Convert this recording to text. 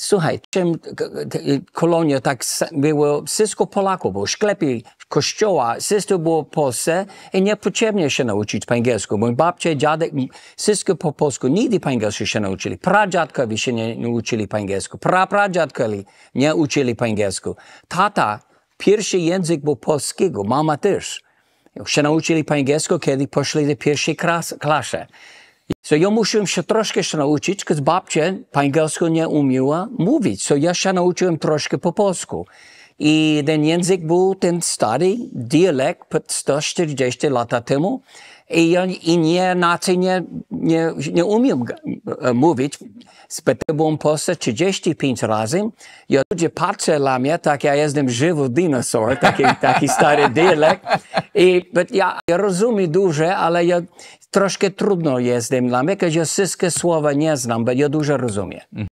Słuchaj, czym y, kolonia tak było, wszystko Polaków, bo sklepy, kościoła, wszystko było w Polsce i niepotrzebnie się nauczyć po angielsku. Mój babcia, dziadek, wszystko po polsku, nigdy po angielsku się nauczyli. Pradziadkowie się nie nauczyli po angielsku, prapradziadkowie nie uczyli po angielsku. Tata, pierwszy język był polskiego, mama też. Się nauczyli po angielsku, kiedy poszli do pierwszej klas So ja musiałem się troszkę jeszcze nauczyć, gdyż babcia po angielsku nie umiała mówić. So ja się nauczyłem troszkę po polsku. I ten język był ten stary dialekt pod 140 lata temu. I ja i nie, inaczej nie, nie, nie umiem mówić spytałem posta 35 razy. Ja ludzie patrzą na mnie, tak ja jestem żywy dinosaur, taki, taki stary dialekt. I ja, ja rozumiem dużo, ale ja troszkę trudno jestem dla mnie, bo ja wszystkie słowa nie znam, bo ja dużo rozumiem.